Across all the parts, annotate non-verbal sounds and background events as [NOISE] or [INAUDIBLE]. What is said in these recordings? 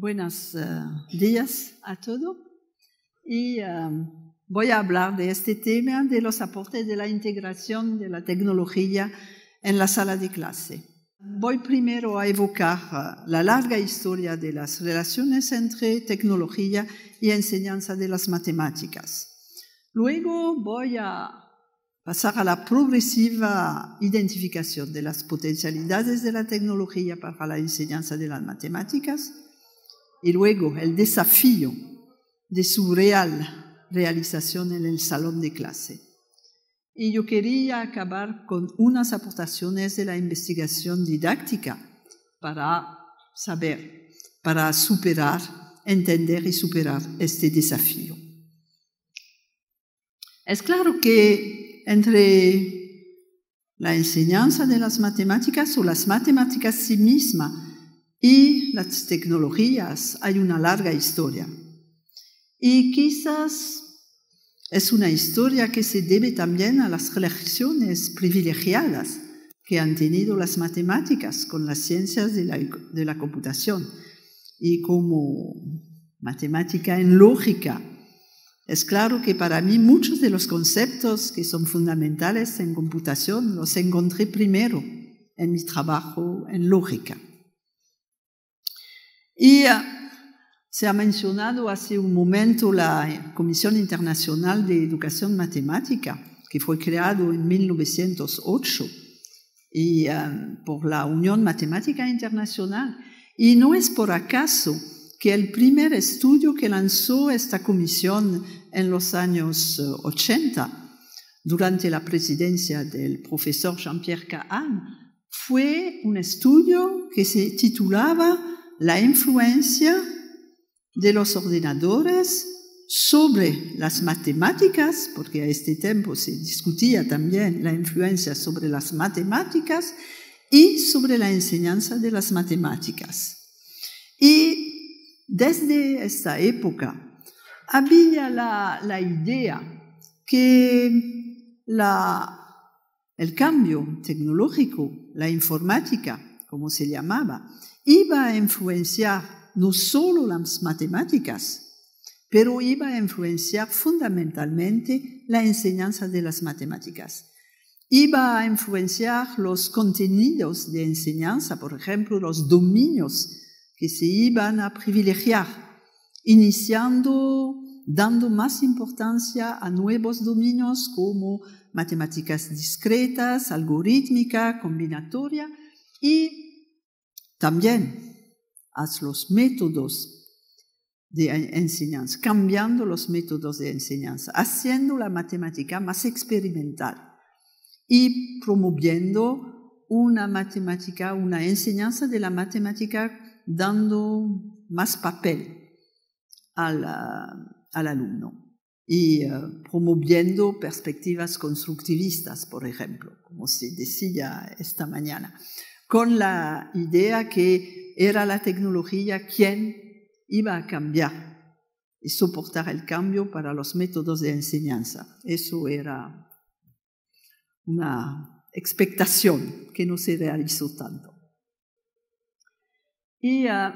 Buenos eh, días a todos. Y eh, voy a hablar de este tema de los aportes de la integración de la tecnología en la sala de clase. Voy primero a evocar eh, la larga historia de las relaciones entre tecnología y enseñanza de las matemáticas. Luego voy a pasar a la progresiva identificación de las potencialidades de la tecnología para la enseñanza de las matemáticas y luego el desafío de su real realización en el salón de clase. Y yo quería acabar con unas aportaciones de la investigación didáctica para saber, para superar, entender y superar este desafío. Es claro que entre la enseñanza de las matemáticas o las matemáticas sí mismas y las tecnologías, hay una larga historia. Y quizás es una historia que se debe también a las relaciones privilegiadas que han tenido las matemáticas con las ciencias de la, de la computación. Y como matemática en lógica, es claro que para mí muchos de los conceptos que son fundamentales en computación los encontré primero en mi trabajo en lógica. Y eh, se ha mencionado hace un momento la eh, Comisión Internacional de Educación Matemática, que fue creado en 1908 y, eh, por la Unión Matemática Internacional. Y no es por acaso que el primer estudio que lanzó esta comisión en los años 80, durante la presidencia del profesor Jean-Pierre Cahan, fue un estudio que se titulaba la influencia de los ordenadores sobre las matemáticas, porque a este tiempo se discutía también la influencia sobre las matemáticas y sobre la enseñanza de las matemáticas. Y desde esta época había la, idea que el cambio tecnológico, la informática, como se llamaba, iba a influenciar no solo las matemáticas, pero iba a influenciar fundamentalmente la enseñanza de las matemáticas. Iba a influenciar los contenidos de enseñanza, por ejemplo, los dominios que se iban a privilegiar, iniciando, dando más importancia a nuevos dominios como matemáticas discretas, algorítmica, combinatoria y también haz los métodos de enseñanza, cambiando los métodos de enseñanza, haciendo la matemática más experimental y promoviendo una matemática, una enseñanza de la matemática dando más papel al, alumno y eh, promoviendo perspectivas constructivistas, por ejemplo, como se decía esta mañana con la idea que era la tecnología quien iba a cambiar y soportar el cambio para los métodos de enseñanza. Eso era una expectación que no se realizó tanto. Y ah,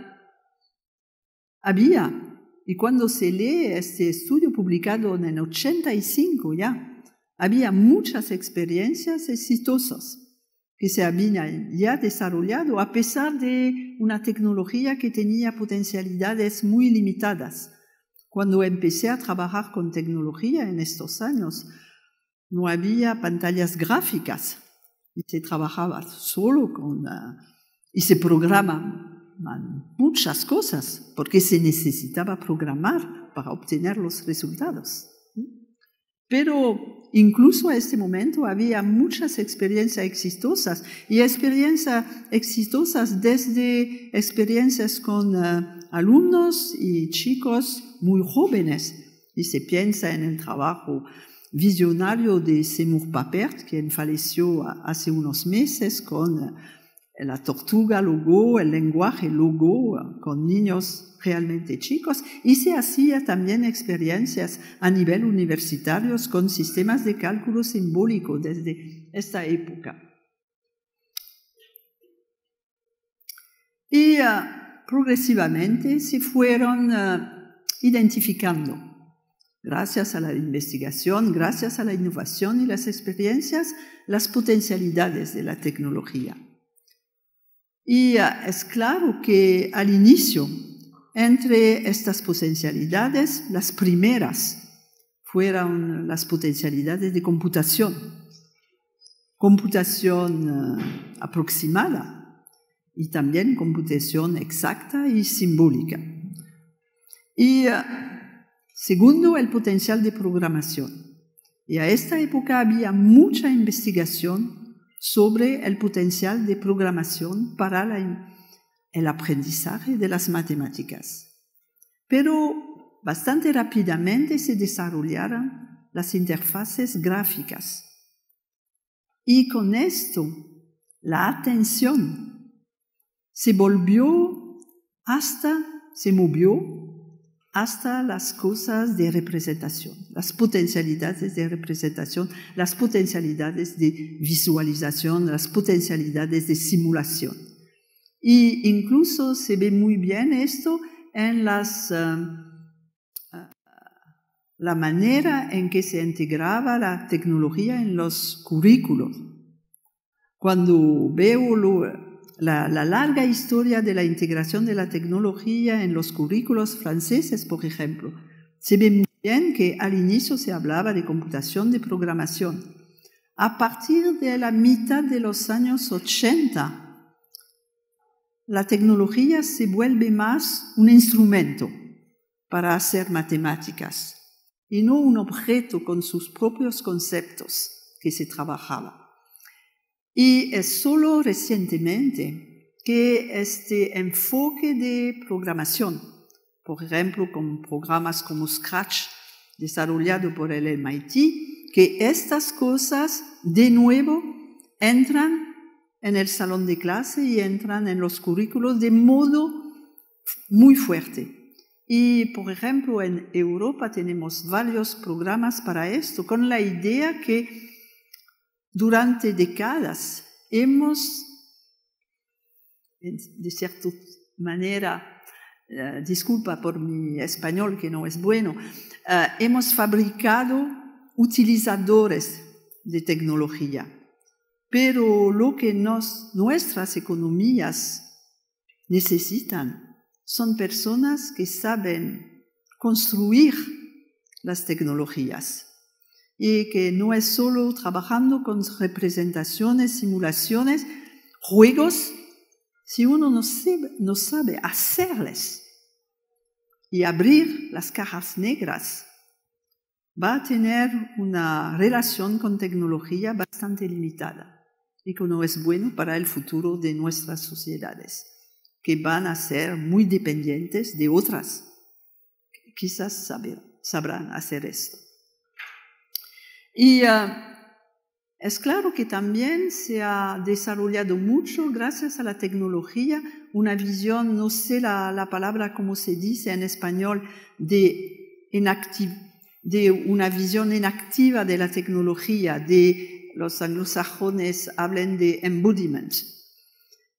había y cuando se lee este estudio publicado en el 85 ya, había muchas experiencias exitosas que se había ya desarrollado a pesar de una tecnología que tenía potencialidades muy limitadas. Cuando empecé a trabajar con tecnología en estos años, no había pantallas gráficas y se trabajaba solo con... Ah, y se programaban muchas cosas porque se necesitaba programar para obtener los resultados. Pero incluso a este momento había muchas experiencias exitosas y experiencias exitosas desde experiencias con eh, alumnos y chicos muy jóvenes. Y se piensa en el trabajo visionario de Seymour Papert, quien falleció hace unos meses con... Eh, la tortuga logo, el lenguaje logo con niños realmente chicos y se hacía también experiencias a nivel universitario con sistemas de cálculo simbólico desde esta época. Y ah, progresivamente se fueron ah, identificando, gracias a la investigación, gracias a la innovación y las experiencias, las potencialidades de la tecnología. Y ah, es claro que al inicio, entre estas potencialidades, las primeras fueron las potencialidades de computación. Computación ah, aproximada y también computación exacta y simbólica. Y ah, segundo, el potencial de programación. Y a esta época había mucha investigación sobre el potencial de programación para el aprendizaje de las matemáticas. Pero bastante rápidamente se desarrollaron las interfaces gráficas. Y con esto, la atención se volvió hasta, se movió hasta las cosas de representación, las potencialidades de representación, las potencialidades de visualización, las potencialidades de simulación. Y incluso se ve muy bien esto en las, um, la manera en que se integraba la tecnología en los currículos. Cuando veo lo, la, larga historia de la integración de la tecnología en los currículos franceses, por ejemplo. Se ve muy bien que al inicio se hablaba de computación de programación. A partir de la mitad de los años 80, la tecnología se vuelve más un instrumento para hacer matemáticas y no un objeto con sus propios conceptos que se trabajaba. Y es solo recientemente que este enfoque de programación, por ejemplo, con programas como Scratch, desarrollado por el MIT, que estas cosas de nuevo entran en el salón de clase y entran en los currículos de modo muy fuerte. Y, por ejemplo, en Europa tenemos varios programas para esto, con la idea que durante décadas hemos, de cierta manera, eh, disculpa por mi español que no es bueno, eh, hemos fabricado utilizadores de tecnología, pero lo que nuestras economías necesitan son personas que saben construir las tecnologías y que no es solo trabajando con representaciones, simulaciones, juegos, si uno no sabe, no hacerles y abrir las cajas negras, va a tener una relación con tecnología bastante limitada y que no es bueno para el futuro de nuestras sociedades, que van a ser muy dependientes de otras. Quizás sabrán hacer esto. Y ah, es claro que también se ha desarrollado mucho, gracias a la tecnología, una visión, no sé la, palabra como se dice en español, de, de una visión inactiva de la tecnología, de los anglosajones hablan de embodiment.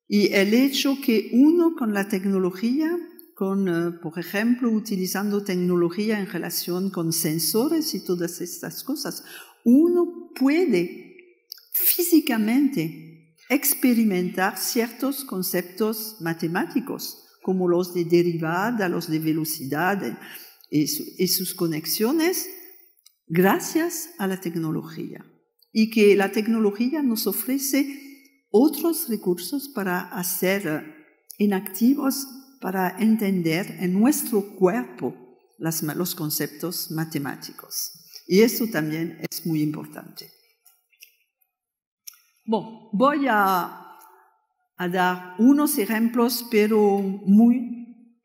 Y el hecho que uno con la tecnología eh, por ejemplo, utilizando tecnología en relación con sensores y todas estas cosas, uno puede físicamente experimentar ciertos conceptos matemáticos, como los de derivada, los de velocidad y, sus conexiones, gracias a la tecnología. Y que la tecnología nos ofrece otros recursos para hacer eh, inactivos para entender en nuestro cuerpo los conceptos matemáticos. Y eso también es muy importante. Bueno, voy a dar unos ejemplos, pero muy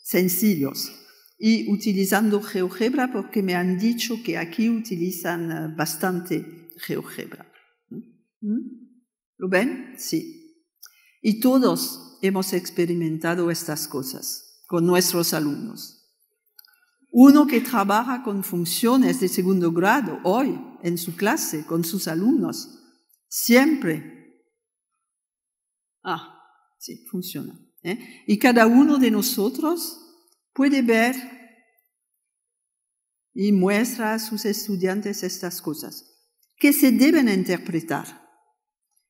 sencillos. Y utilizando GeoGebra, porque me han dicho que aquí utilizan eh, bastante GeoGebra. ¿Mm? ¿Mm? ¿Lo ven? Sí. Y todos hemos experimentado estas cosas con nuestros alumnos. Uno que trabaja con funciones de segundo grado hoy en su clase con sus alumnos, siempre. Ah, sí, funciona. ¿eh? Y cada uno de nosotros puede ver y muestra a sus estudiantes estas cosas que se deben interpretar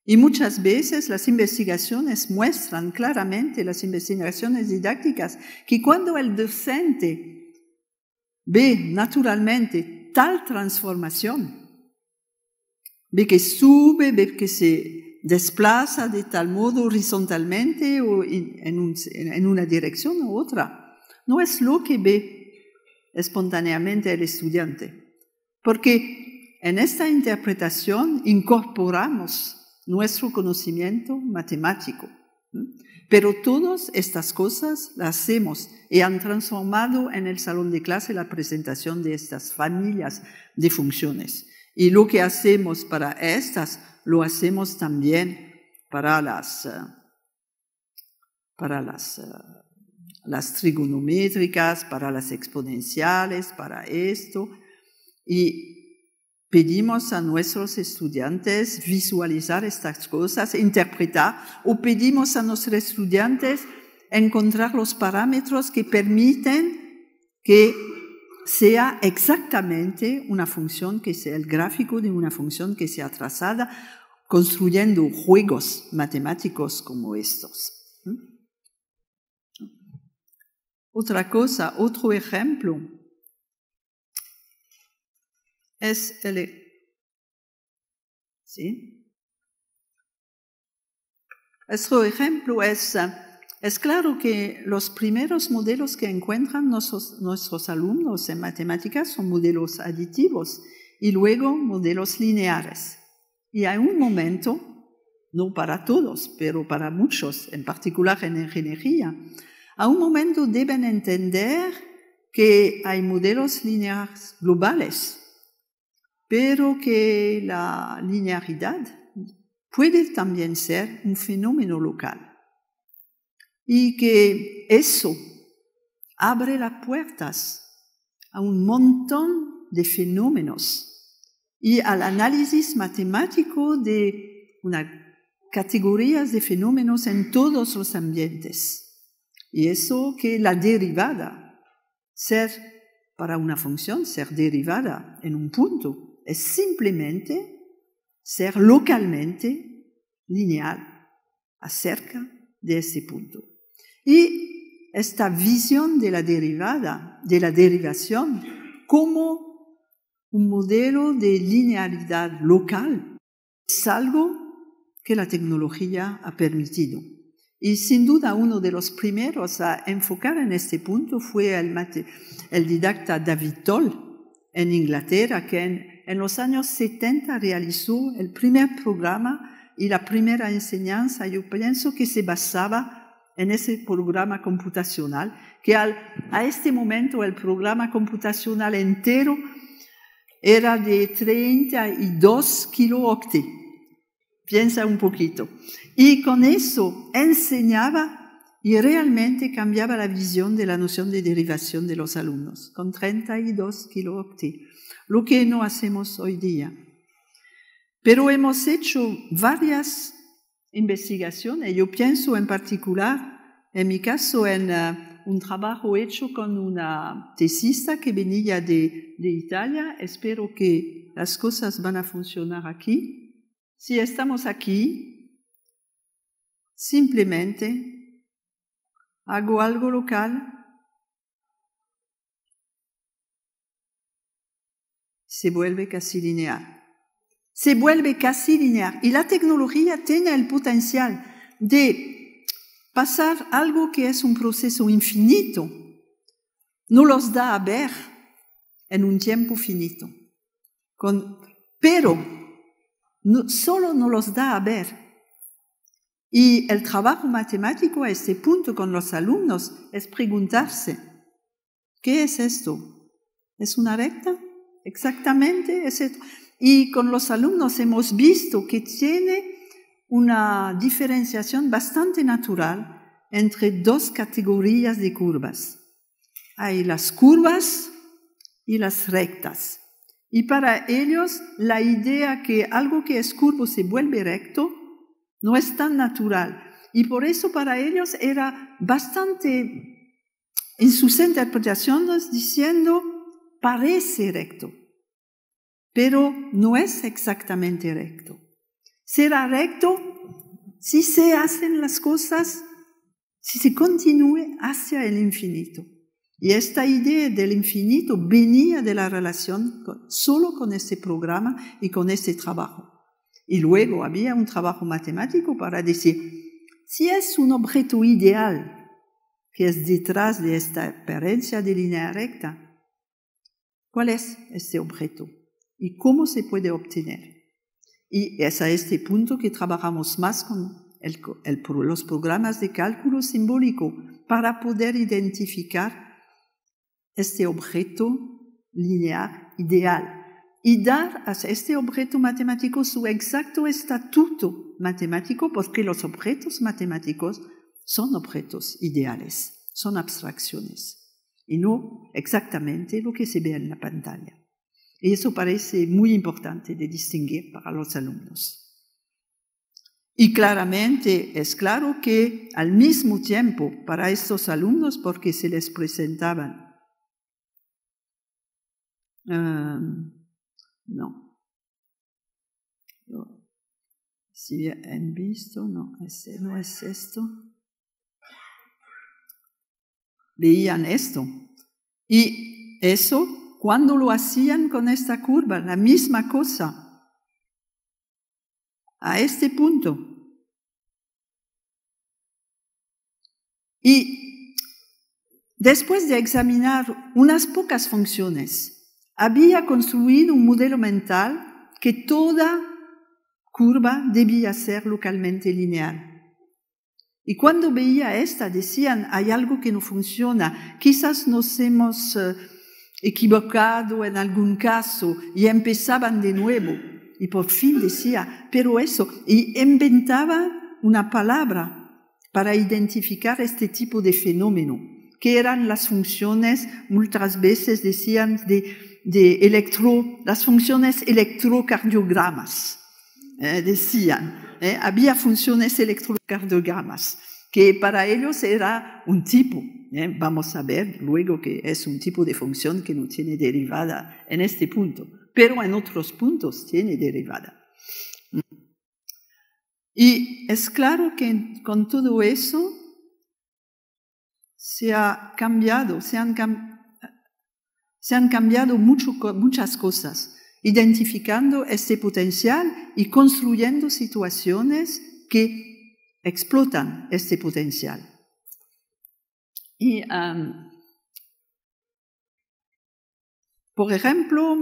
y muchas veces las investigaciones muestran claramente, las investigaciones didácticas, que cuando el docente ve naturalmente tal transformación, ve que sube, ve que se desplaza de tal modo horizontalmente o en, una dirección u otra, no es lo que ve espontáneamente el estudiante, porque en esta interpretación incorporamos nuestro conocimiento matemático. Pero todas estas cosas las hacemos y han transformado en el salón de clase la presentación de estas familias de funciones. Y lo que hacemos para estas, lo hacemos también para las, eh, para las, eh, las trigonométricas, para las exponenciales, para esto. Y Pedimos a nuestros estudiantes visualizar estas cosas, interpretar, o pedimos a nuestros estudiantes encontrar los parámetros que permiten que sea exactamente una función, que sea el gráfico de una función que sea trazada, construyendo juegos matemáticos como estos. ¿Mm? Otra cosa, otro ejemplo es el ¿Sí? Nuestro ejemplo es, ah, es claro que los primeros modelos que encuentran nuestros, alumnos en matemáticas son modelos aditivos y luego modelos lineares. Y a un momento, no para todos, pero para muchos, en particular en ingeniería, a un momento deben entender que hay modelos lineares globales pero que la linearidad puede también ser un fenómeno local y que eso abre las puertas a un montón de fenómenos y al análisis matemático de una categorías de fenómenos en todos los ambientes. Y eso que la derivada, ser para una función, ser derivada en un punto, es simplemente ser localmente lineal acerca de ese punto. Y esta visión de la derivada, de la derivación, como un modelo de linealidad local, es algo que la tecnología ha permitido. Y sin duda uno de los primeros a enfocar en este punto fue el, el didacta David Toll en Inglaterra, que en los años 70 realizó el primer programa y la primera enseñanza, yo pienso que se basaba en ese programa computacional, que a este momento el programa computacional entero era de 32 kilooctet. Piensa un poquito. Y con eso enseñaba y realmente cambiaba la visión de la noción de derivación de los alumnos, con 32 kilooctet lo que no hacemos hoy día. Pero hemos hecho varias investigaciones, yo pienso en particular, en mi caso, en eh, un trabajo hecho con una tesista que venía de, de Italia, espero que las cosas van a funcionar aquí. Si estamos aquí, simplemente hago algo local se vuelve casi lineal. Se vuelve casi lineal. Y la tecnología tiene el potencial de pasar algo que es un proceso infinito, no los da a ver en un tiempo finito. pero solo no los da a ver. Y el trabajo matemático a este punto con los alumnos es preguntarse, ¿qué es esto? ¿Es una recta? Exactamente. y con los alumnos hemos visto que tiene una diferenciación bastante natural entre dos categorías de curvas. Hay las curvas y las rectas. Y para ellos la idea que algo que es curvo se vuelve recto no es tan natural. Y por eso para ellos era bastante en sus interpretaciones diciendo parece recto, pero no es exactamente recto. Será recto si se hacen las cosas, si se continúe hacia el infinito. Y esta idea del infinito venía de la relación solo con este programa y con este trabajo. Y luego había un trabajo matemático para decir, si es un objeto ideal que es detrás de esta apariencia de línea recta, ¿Cuál es este objeto? ¿Y cómo se puede obtener? Y es a este punto que trabajamos más con el, los programas de cálculo simbólico para poder identificar este objeto lineal ideal y dar a este objeto matemático su exacto estatuto matemático, porque los objetos matemáticos son objetos ideales, son abstracciones y no exactamente lo que se ve en la pantalla. Y eso parece muy importante de distinguir para los alumnos. Y claramente es claro que al mismo tiempo para estos alumnos, porque se les presentaban, um, no, si han visto, no, ese, no es esto veían esto. Y eso, cuando lo hacían con esta curva, la misma cosa, a este punto. Y después de examinar unas pocas funciones, había construido un modelo mental que toda curva debía ser localmente lineal. Y cuando veía esta, decían, hay algo que no funciona, quizás nos hemos eh, equivocado en algún caso y empezaban de nuevo. Y por fin decía, pero eso, y inventaba una palabra para identificar este tipo de fenómeno, que eran las funciones, muchas veces decían, de, electro, las funciones electrocardiogramas, eh, decían. ¿eh? había funciones electrocardiogramas, que para ellos era un tipo. ¿eh? Vamos a ver luego que es un tipo de función que no tiene derivada en este punto, pero en otros puntos tiene derivada. Y es claro que con todo eso se ha cambiado, se han, cambiado muchas cosas identificando este potencial y construyendo situaciones que explotan este potencial. Um, por ejemplo,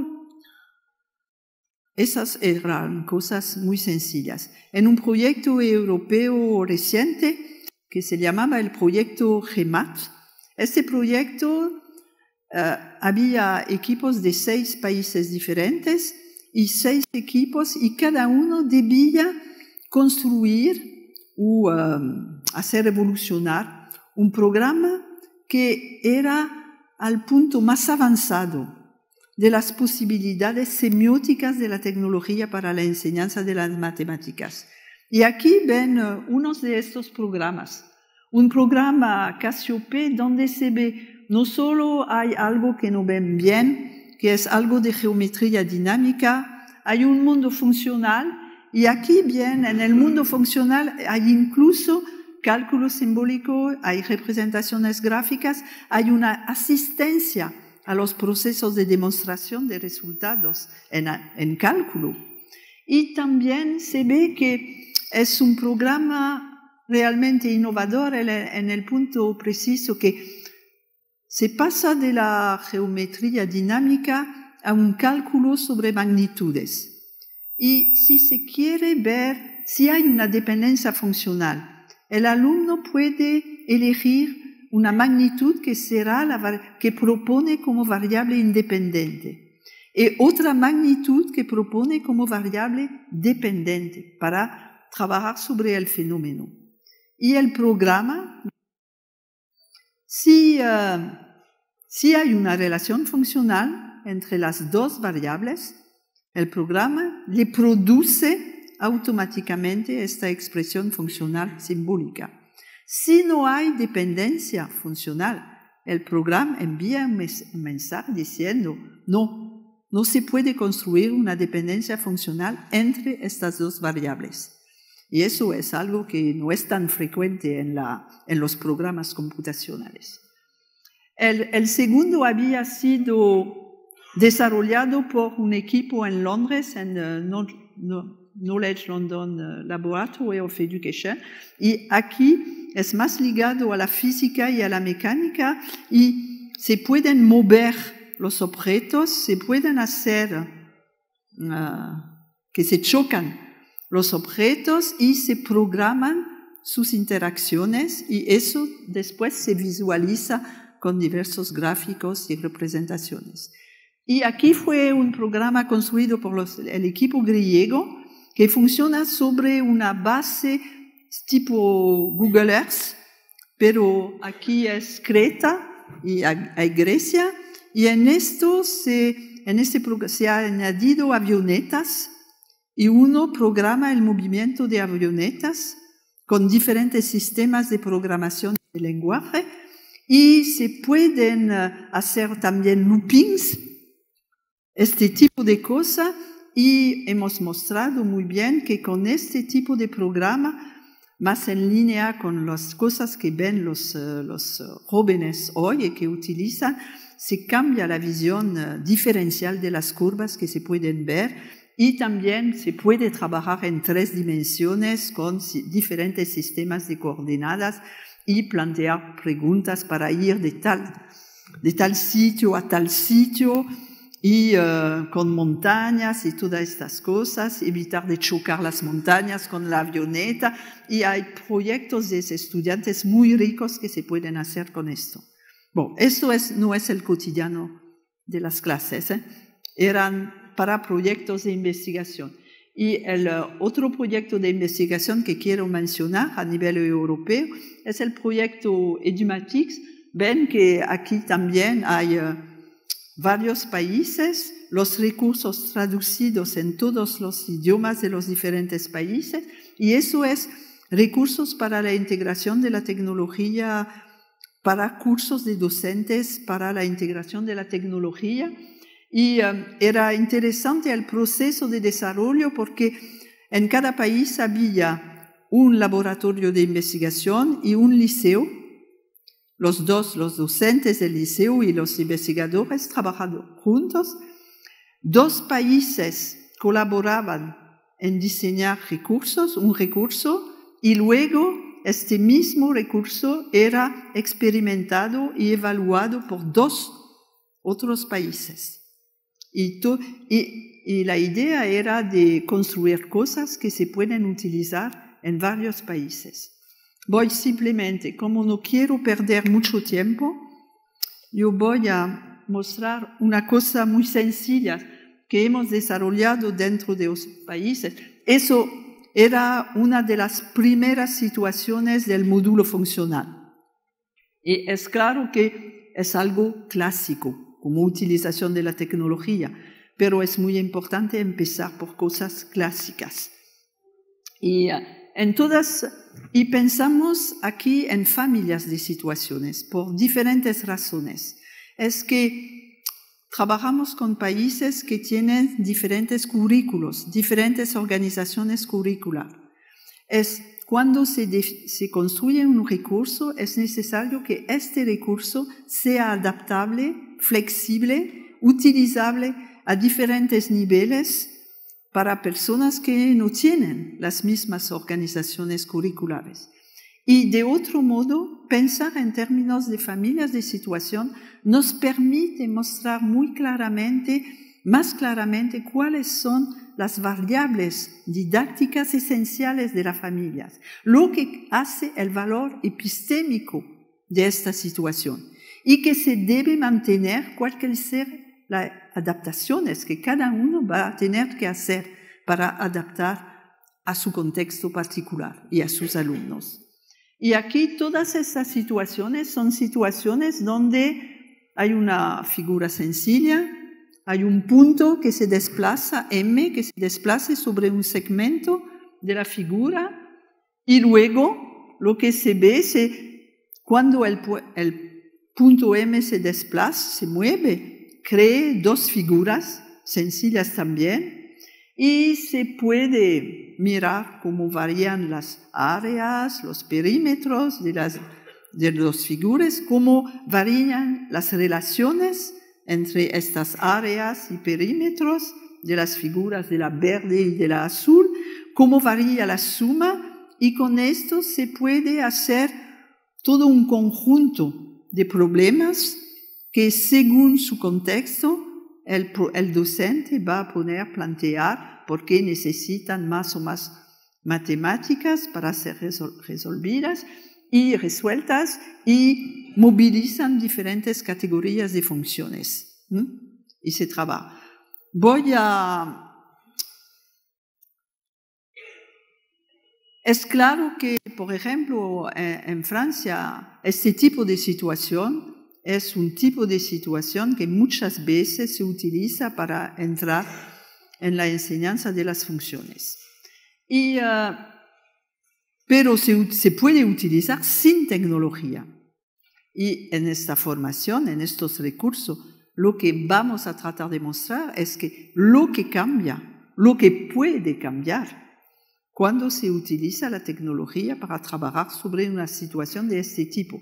esas eran cosas muy sencillas. En un proyecto europeo reciente que se llamaba el proyecto GEMAT, este proyecto eh, había equipos de seis países diferentes y seis equipos y cada uno debía construir o em, hacer evolucionar un programa que era al punto más avanzado de las posibilidades semióticas de la tecnología para la enseñanza de las matemáticas. Y aquí ven eh, unos de estos programas. Un programa Casiope donde se ve no solo hay algo que no ven bien, que es algo de geometría dinámica, hay un mundo funcional y aquí bien, en el mundo funcional hay incluso cálculo simbólico, hay representaciones gráficas, hay una asistencia a los procesos de demostración de resultados en, en cálculo. Y también se ve que es un programa realmente innovador en el punto preciso que se pasa de la geometría dinámica a un cálculo sobre magnitudes. Y si se quiere ver si hay una dependencia funcional, el alumno puede elegir una magnitud que, será que propone como variable independiente y otra magnitud que propone como variable dependiente para trabajar sobre el fenómeno. Y el programa si, em, hay una relación funcional entre las dos variables, el programa le produce automáticamente esta expresión funcional simbólica. Si no hay dependencia funcional, el programa envía un mensaje diciendo, no, no se puede construir una dependencia funcional entre estas dos variables. Y eso es algo que no es tan frecuente en, los programas computacionales. El, segundo había sido desarrollado por un equipo en Londres, en eh, Knowledge London eh, Laboratory of Education, y aquí es más ligado a la física y a la mecánica y se pueden mover los objetos, se pueden hacer eh, que se chocan los objetos y se programan sus interacciones y eso después se visualiza con diversos gráficos y representaciones. Y aquí fue un programa construido por el equipo griego que funciona sobre una base tipo Google Earth, pero aquí es Creta y hay Grecia, y en esto se, en este se añadido avionetas y uno programa el movimiento de avionetas con diferentes sistemas de programación de lenguaje y se pueden eh, hacer también loopings, este tipo de cosas, y hemos mostrado muy bien que con este tipo de programa, más en línea con las cosas que ven los, eh, los jóvenes hoy y que utilizan, se cambia la visión eh, diferencial de las curvas que se pueden ver y también se puede trabajar en tres dimensiones con diferentes sistemas de coordenadas y plantear preguntas para ir de tal, de tal sitio a tal sitio y eh, con montañas y todas estas cosas, evitar de chocar las montañas con la avioneta y hay proyectos de estudiantes muy ricos que se pueden hacer con esto. Bueno, esto es, no es el cotidiano de las clases, ¿eh? eran para proyectos de investigación. Y el eh, otro proyecto de investigación que quiero mencionar a nivel europeo es el proyecto Edumatics. Ven que aquí también hay eh, varios países, los recursos traducidos en todos los idiomas de los diferentes países, y eso es recursos para la integración de la tecnología, para cursos de docentes, para la integración de la tecnología y um, era interesante el proceso de desarrollo porque en cada país había un laboratorio de investigación y un liceo. Los dos, los docentes del liceo y los investigadores, trabajaban juntos. Dos países colaboraban en diseñar recursos, un recurso, y luego este mismo recurso era experimentado y evaluado por dos otros países. Y, la idea era de construir cosas que se pueden utilizar en varios países. Voy simplemente, como no quiero perder mucho tiempo, yo voy a mostrar una cosa muy sencilla que hemos desarrollado dentro de los países. Eso era una de las primeras situaciones del módulo funcional. Y es claro que es algo clásico como utilización de la tecnología, pero es muy importante empezar por cosas clásicas. Y eh, en todas, y pensamos aquí en familias de situaciones por diferentes razones. Es que trabajamos con países que tienen diferentes currículos, diferentes organizaciones curriculares. Es cuando se, se, construye un recurso, es necesario que este recurso sea adaptable flexible, utilizable a diferentes niveles para personas que no tienen las mismas organizaciones curriculares. Y de otro modo, pensar en términos de familias de situación nos permite mostrar muy claramente, más claramente, cuáles son las variables didácticas esenciales de las familias, lo que hace el valor epistémico de esta situación y que se debe mantener cualquier ser las adaptaciones que cada uno va a tener que hacer para adaptar a su contexto particular y a sus alumnos. Y aquí todas esas situaciones son situaciones donde hay una figura sencilla, hay un punto que se desplaza, M, que se desplace sobre un segmento de la figura y luego lo que se ve es cuando el, el Punto M se desplaza, se mueve, cree dos figuras sencillas también y se puede mirar cómo varían las áreas, los perímetros de las de las figuras, cómo varían las relaciones entre estas áreas y perímetros de las figuras de la verde y de la azul, cómo varía la suma y con esto se puede hacer todo un conjunto de problemas que según su contexto el, docente va a poner, plantear por qué necesitan más o más matemáticas para ser resolvidas y resueltas y movilizan diferentes categorías de funciones y se trabaja. Voy a Es claro que, por ejemplo, eh, en, Francia, este tipo de situación es un tipo de situación que muchas veces se utiliza para entrar en la enseñanza de las funciones. Eh, pero se, puede utilizar sin tecnología. Y en esta formación, en estos recursos, lo que vamos a tratar de mostrar es que lo que cambia, lo que puede cambiar, cuando se utiliza la technologie para travailler sur une situation de este tipo.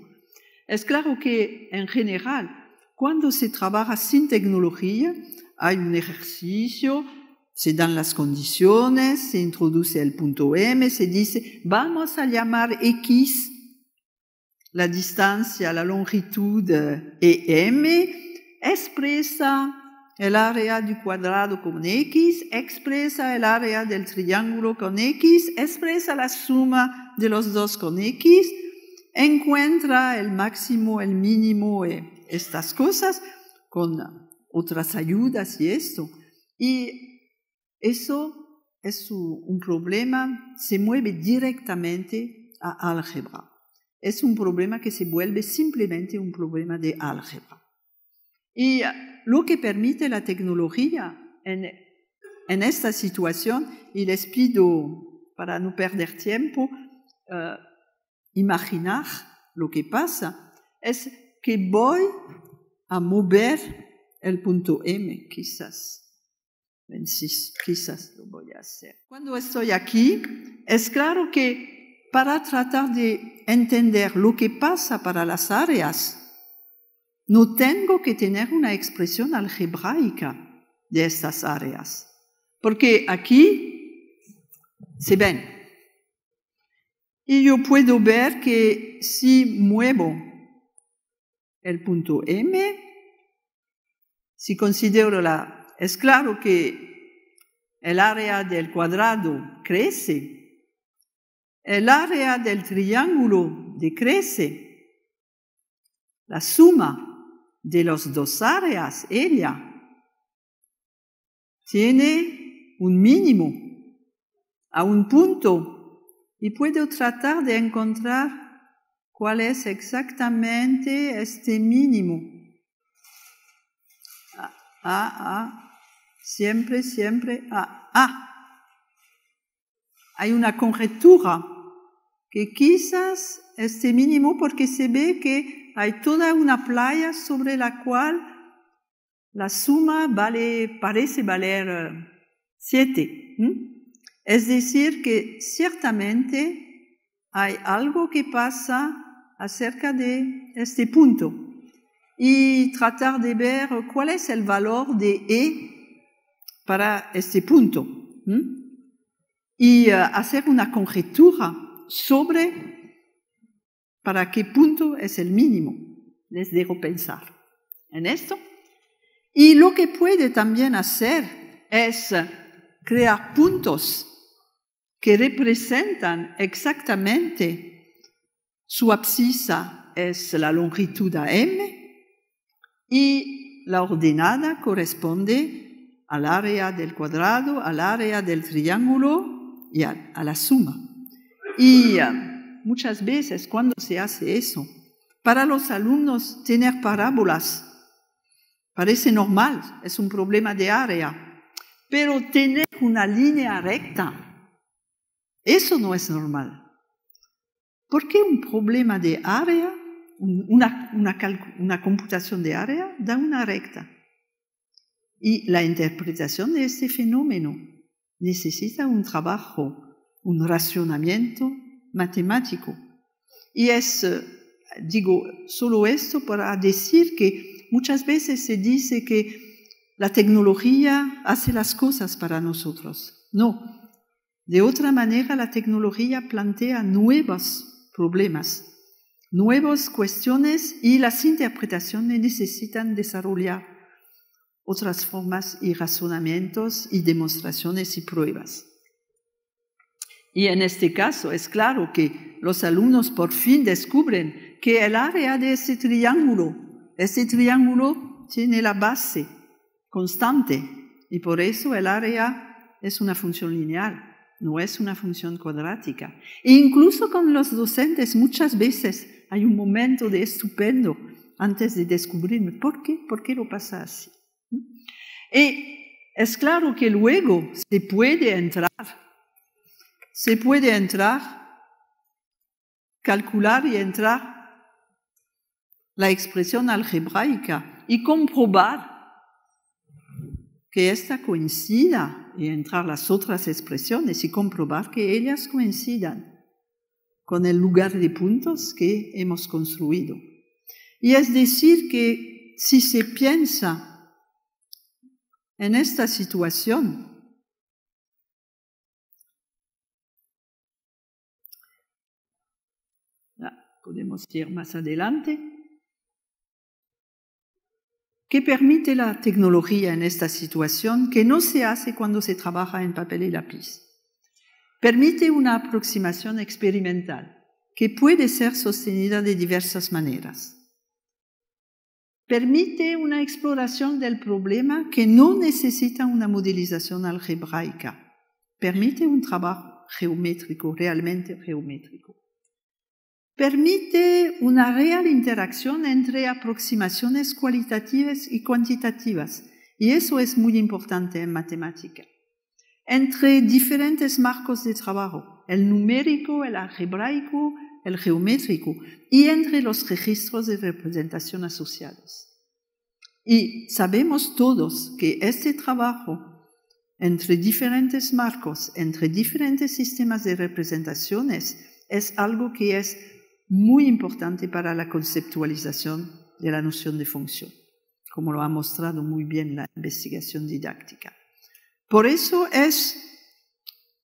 Es clair que, en general, cuando se trabaja sin tecnología, hay un ejercicio, se dan las conditions, se introduce el punto M, se dit, vamos a llamar X la distancia, la longitud et eh, e M, expresa El área del cuadrado con x expresa el área del triángulo con x, expresa la suma de los dos con x, encuentra el máximo, el mínimo, estas cosas, con otras ayudas y esto. Y eso es un problema, se mueve directamente a álgebra. Es un problema que se vuelve simplemente un problema de álgebra. Y lo que permite la tecnología en, esta situación. Y les pido, para no perder tiempo, eh, imaginar lo que pasa. Es que voy a mover el punto M, quizás. Quizás lo voy a hacer. Cuando estoy aquí, es claro que para tratar de entender lo que pasa para las áreas no tengo que tener una expresión algebraica de estas áreas, porque aquí se ven. Y yo puedo ver que si muevo el punto M, si considero la... Es claro que el área del cuadrado crece, el área del triángulo decrece, la suma de los dos áreas, ella tiene un mínimo a un punto y puedo tratar de encontrar cuál es exactamente este mínimo. A, a, siempre, siempre, a. Hay una conjetura que quizás este mínimo porque se ve que hay toda una playa sobre la cual la suma parece valer eh, siete. Es decir, que ciertamente hay algo que pasa acerca de este punto y tratar de ver cuál es el valor de E para este punto y eh, hacer una conjetura sobre ¿Para qué punto es el mínimo? Les dejo pensar en esto. Y lo que puede también hacer es eh, crear puntos que representan exactamente su abscisa es la longitud a m y la ordenada corresponde al área del cuadrado, al área del triángulo y a, a la suma. Y eh, muchas veces cuando se hace eso. Para los alumnos tener parábolas parece normal, es un problema de área, pero tener una línea recta, eso no es normal. ¿Por qué un problema de área, una, una computación de área, da una recta? Y la interpretación de este fenómeno necesita un trabajo, un racionamiento matemático. Y es, eh, digo, solo esto para decir que muchas veces se dice que la tecnología hace las cosas para nosotros. No, de otra manera la tecnología plantea nuevos problemas, nuevas cuestiones y las interpretaciones necesitan desarrollar otras formas y razonamientos y demostraciones y pruebas. Y en este caso es claro que los alumnos por fin descubren que el área de ese triángulo, ese triángulo tiene la base constante y por eso el área es una función lineal, no es una función cuadrática. E incluso con los docentes muchas veces hay un momento de estupendo antes de descubrirme por qué, por qué lo pasa así. Y ¿Mm? e es claro que luego se puede entrar se puede entrar, calcular y entrar la expresión algebraica y comprobar que ésta coincida y entrar las otras expresiones y comprobar que ellas coincidan con el lugar de puntos que hemos construido. Y es decir que si se piensa en esta situación, podemos ir más adelante, que permite la tecnología en esta situación que no se hace cuando se trabaja en papel y lápiz. Permite una aproximación experimental que puede ser sostenida de diversas maneras. Permite una exploración del problema que no necesita una modelización algebraica. Permite un trabajo geométrico, realmente geométrico permite una real interacción entre aproximaciones cualitativas y cuantitativas, y eso es muy importante en matemática, entre diferentes marcos de trabajo, el numérico, el algebraico, el geométrico, y entre los registros de representación asociados. Y sabemos todos que este trabajo entre diferentes marcos, entre diferentes sistemas de representaciones, es algo que es muy importante para la conceptualización de la noción de función, como lo ha mostrado muy bien la investigación didáctica. Por eso es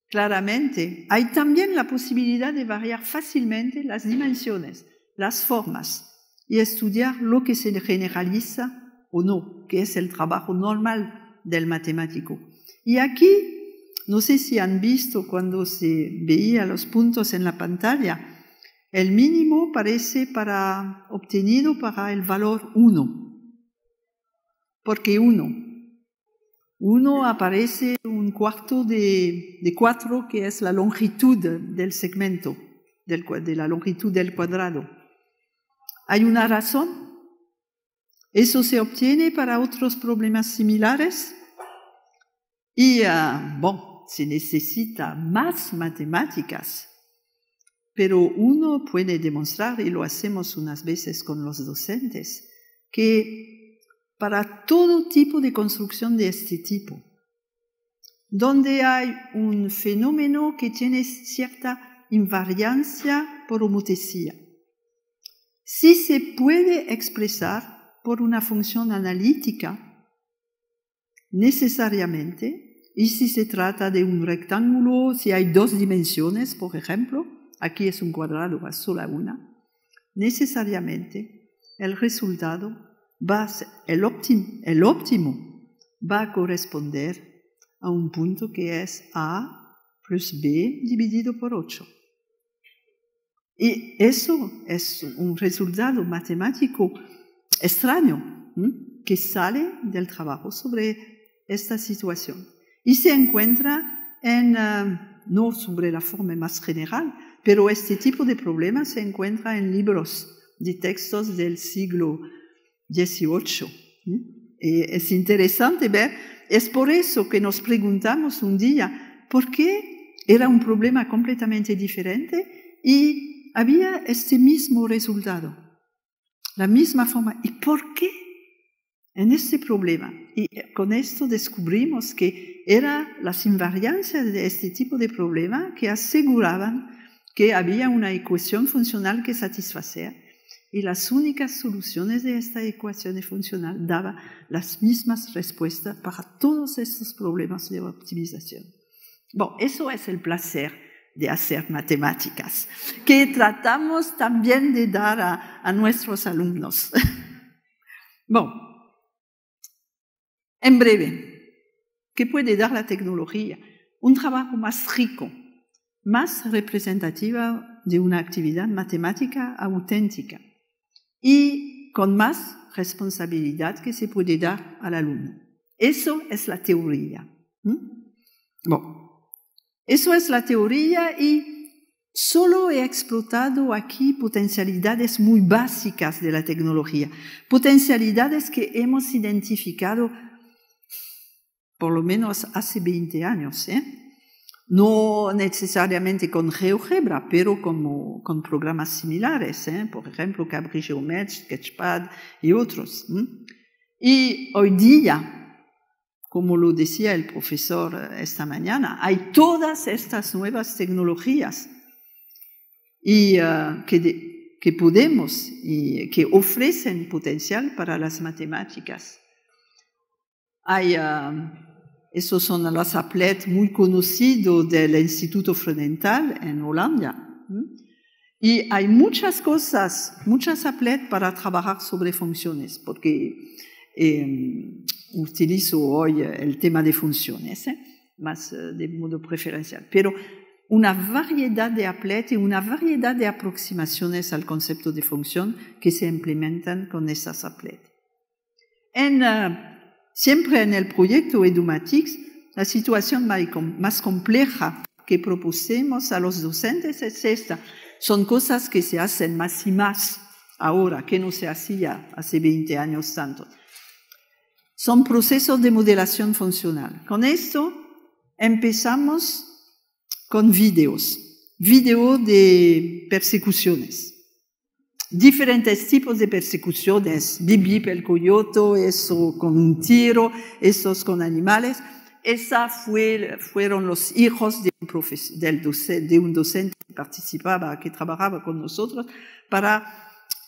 claramente, hay también la posibilidad de variar fácilmente las dimensiones, las formas y estudiar lo que se generaliza o no, que es el trabajo normal del matemático. Y aquí, no sé si han visto cuando se veía los puntos en la pantalla, el mínimo parece para, obtenido para el valor 1, porque 1. 1 aparece un cuarto de, de 4, que es la longitud del segmento, de la longitud del cuadrado. ¿Hay una razón? ¿Eso se obtiene para otros problemas similares? Y, ah, bueno, se necesita más matemáticas pero uno puede demostrar, y lo hacemos unas veces con los docentes, que para todo tipo de construcción de este tipo, donde hay un fenómeno que tiene cierta invariancia por homotesía, si se puede expresar por una función analítica, necesariamente, y si se trata de un rectángulo, si hay dos dimensiones, por ejemplo, aquí es un cuadrado más a una, necesariamente el resultado va el, óptimo, va a corresponder a un punto que es A plus B dividido por 8. Y eso es un resultado matemático extraño que sale del trabajo sobre esta situación. Y se encuentra en, eh, no sobre la forma más general, pero este tipo de problema se encuentra en libros de textos del siglo XVIII. Eh, es interesante ver, es por eso que nos preguntamos un día, ¿por qué era un problema completamente diferente y había este mismo resultado? La misma forma. ¿Y por qué? En este problema. Y eh, con esto descubrimos que eran las invariancias de este tipo de problema que aseguraban que había una ecuación funcional que satisfacía y las únicas soluciones de esta ecuación funcional daban las mismas respuestas para todos estos problemas de optimización. Bueno, eso es el placer de hacer matemáticas, que tratamos también de dar a, a nuestros alumnos. [LAUGHS] bueno, en breve, ¿qué puede dar la tecnología? Un trabajo más rico, más representativa de una actividad matemática auténtica y con más responsabilidad que se puede dar al alumno. Eso es la teoría. Bueno, eso es la teoría y solo he explotado aquí potencialidades muy básicas de la tecnología, potencialidades que hemos identificado por lo menos hace 20 años. ¿eh? No necesariamente con GeoGebra, pero como, con programas similares, ¿eh? por ejemplo, Cabri GeoMatch, Sketchpad y otros. Y hoy día, como lo decía el profesor eh, esta mañana, hay todas estas nuevas tecnologías y, eh, que, que podemos y que ofrecen potencial para las matemáticas. Hay. Esos son los applets muy conocidos del Instituto Fredental en Holanda. Y hay muchas cosas, muchas applets para trabajar sobre funciones, porque em, utilizo hoy el tema de funciones, ¿eh? más eh, de modo preferencial. Pero una variedad de applets y una variedad de aproximaciones al concepto de función que se implementan con esas applets. En eh, Siempre en el proyecto Edumatics, la situación más compleja que propusemos a los docentes es esta. Son cosas que se hacen más y más ahora, que no se hacía hace 20 años tanto. Son procesos de modelación funcional. Con esto empezamos con videos, videos de persecuciones diferentes tipos de persecuciones, bip el coyote, eso con un tiro, esos con animales. Esos fue, fueron los hijos de un, docente, que participaba, que trabajaba con nosotros, para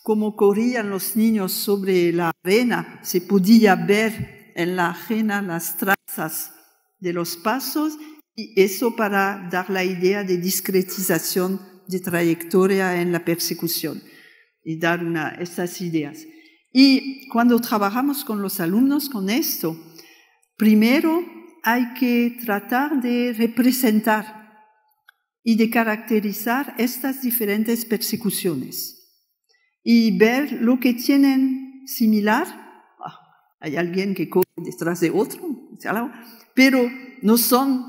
cómo corrían los niños sobre la arena, se podía ver en la arena las trazas de los pasos y eso para dar la idea de discretización de trayectoria en la persecución y dar una, estas ideas. Y cuando trabajamos con los alumnos con esto, primero hay que tratar de representar y de caracterizar estas diferentes persecuciones y ver lo que tienen similar. Ah, hay alguien que corre detrás de otro, pero no son,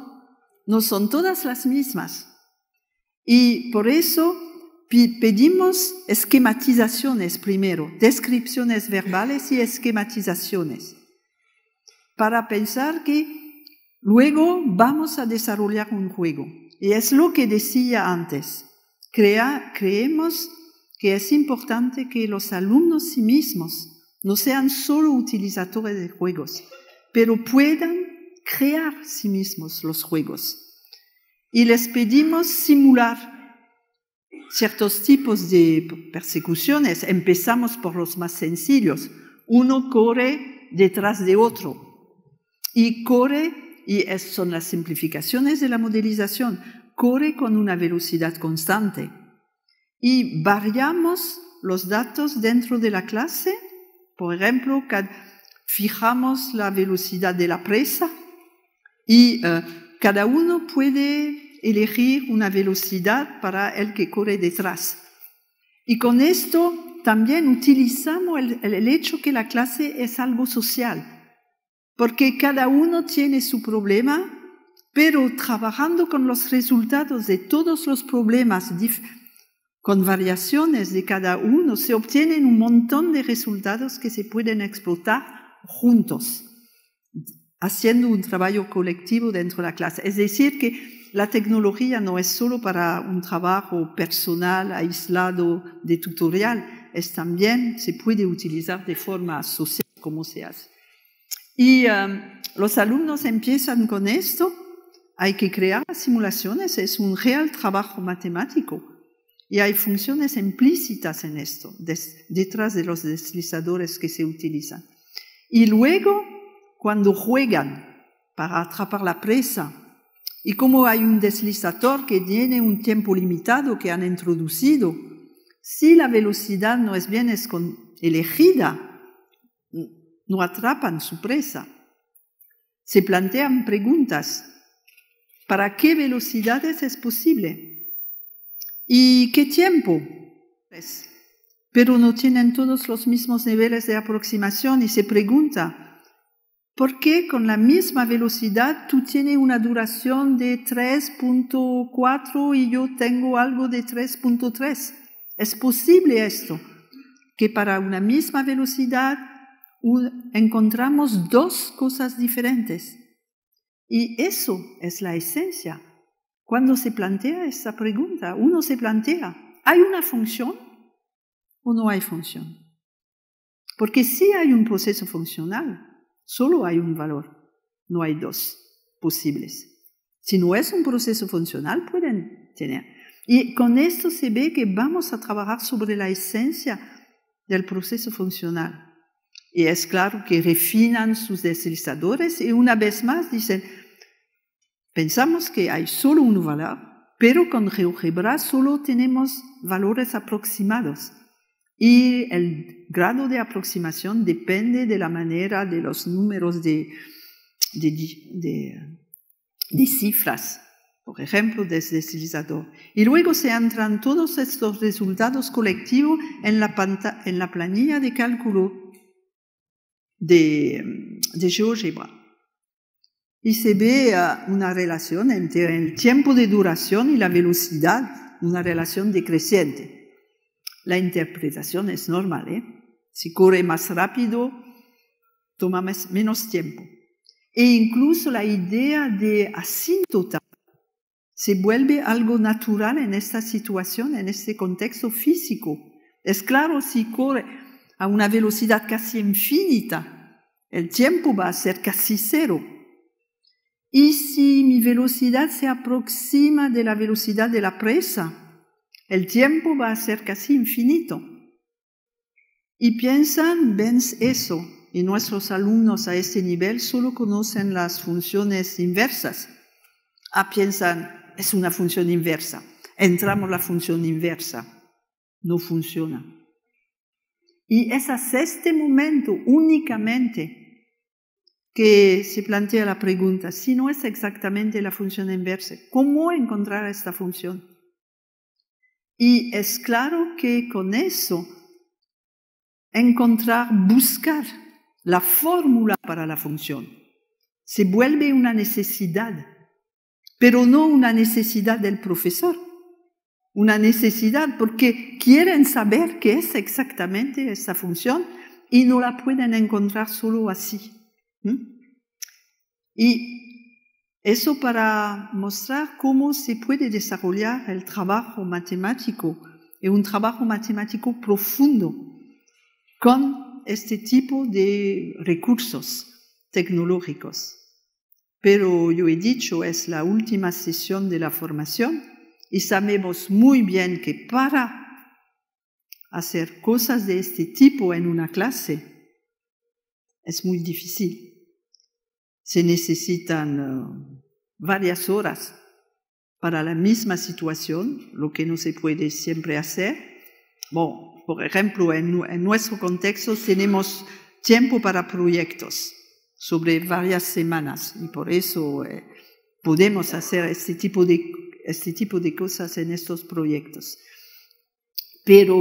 no son todas las mismas. Y por eso Pedimos esquematizaciones primero, descripciones verbales y esquematizaciones, para pensar que luego vamos a desarrollar un juego. Y es lo que decía antes. creemos que es importante que los alumnos sí mismos no sean solo utilizadores de juegos, pero puedan crear sí mismos los juegos. Y les pedimos simular ciertos tipos de persecuciones. Empezamos por los más sencillos. Uno corre detrás de otro y corre, y son las simplificaciones de la modelización, corre con una velocidad constante. Y variamos los datos dentro de la clase. Por ejemplo, fijamos la velocidad de la presa y eh, cada uno puede elegir una velocidad para el que corre detrás. Y con esto también utilizamos el, hecho que la clase es algo social, porque cada uno tiene su problema, pero trabajando con los resultados de todos los problemas, con variaciones de cada uno, se obtienen un montón de resultados que se pueden explotar juntos, haciendo un trabajo colectivo dentro de la clase. Es decir, que la tecnología no es solo para un trabajo personal, aislado, de tutorial, es también, se puede utilizar de forma social, como se hace. Y um, los alumnos empiezan con esto, hay que crear simulaciones, es un real trabajo matemático. Y hay funciones implícitas en esto, detrás de los deslizadores que se utilizan. Y luego, cuando juegan para atrapar la presa, y como hay un deslizador que tiene un tiempo limitado que han introducido, si la velocidad no es bien elegida, no atrapan su presa. Se plantean preguntas. ¿Para qué velocidades es posible? ¿Y qué tiempo? Pero no tienen todos los mismos niveles de aproximación y se pregunta, ¿Por qué con la misma velocidad tú tienes una duración de 3.4 y yo tengo algo de 3.3. Es posible esto, que para una misma velocidad encontramos dos cosas diferentes. Y eso es la esencia. Cuando se plantea esa pregunta, uno se plantea, ¿hay una función o no hay función? Porque sí hay un proceso funcional, Solo hay un valor, no hay dos posibles. Si no es un proceso funcional, pueden tener. Y con esto se ve que vamos a trabajar sobre la esencia del proceso funcional. Y es claro que refinan sus deslizadores y una vez más dicen, pensamos que hay solo un valor, pero con GeoGebra solo tenemos valores aproximados. Y el grado de aproximación depende de la manera de los números de, de, cifras, por ejemplo, del deslizador. Y luego se entran todos estos resultados colectivos en la, planilla de cálculo de, de GeoGebra. Y se ve ah, una relación entre el tiempo de duración y la velocidad, una relación decreciente. La interpretación es normal, ¿eh? Si corre más rápido, toma menos tiempo. E incluso la idea de asíntota se vuelve algo natural en esta situación, en este contexto físico. Es claro, si corre a una velocidad casi infinita, el tiempo va a ser casi cero. Y si mi velocidad se aproxima de la velocidad de la presa, el tiempo va a ser casi infinito. Y piensan, ven eso, y nuestros alumnos a este nivel solo conocen las funciones inversas. Ah, piensan, es una función inversa. Entramos la función inversa. No funciona. Y es hasta este momento únicamente que se plantea la pregunta, si no es exactamente la función inversa, ¿cómo encontrar esta función? Y es claro que con eso encontrar, buscar la fórmula para la función se vuelve una necesidad, pero no una necesidad del profesor, una necesidad porque quieren saber qué es exactamente esa función y no la pueden encontrar solo así. Y eso para mostrar cómo se puede desarrollar el trabajo matemático y un trabajo matemático profundo con este tipo de recursos tecnológicos. Pero yo he dicho, es la última sesión de la formación y sabemos muy bien que para hacer cosas de este tipo en una clase es muy difícil se necesitan eh, varias horas para la misma situación, lo que no se puede siempre hacer. por ejemplo, en, nuestro contexto tenemos tiempo para proyectos sobre varias semanas y por eso eh, podemos hacer este tipo, de, este tipo de cosas en estos proyectos. Pero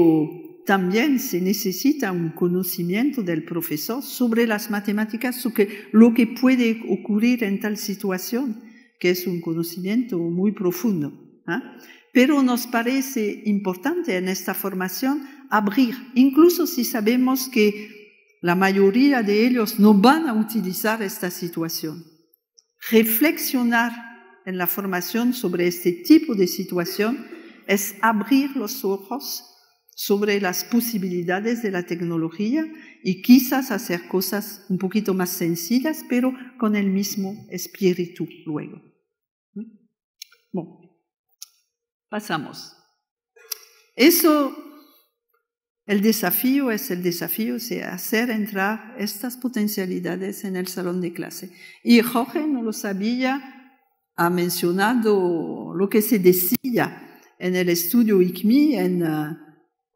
también se necesita un conocimiento del profesor sobre las matemáticas, sobre lo que puede ocurrir en tal situación, que es un conocimiento muy profundo. ¿ah? Pero nos parece importante en esta formación abrir, incluso si sabemos que la mayoría de ellos no van a utilizar esta situación. Reflexionar en la formación sobre este tipo de situación es abrir los ojos sobre las posibilidades de la tecnología y quizás hacer cosas un poquito más sencillas, pero con el mismo espíritu luego. ¿Mm? Bueno, pasamos. Eso, el desafío es el desafío, es hacer entrar estas potencialidades en el salón de clase. Y Jorge no lo sabía, ha mencionado lo que se decía en el estudio ICMI, en... Ah,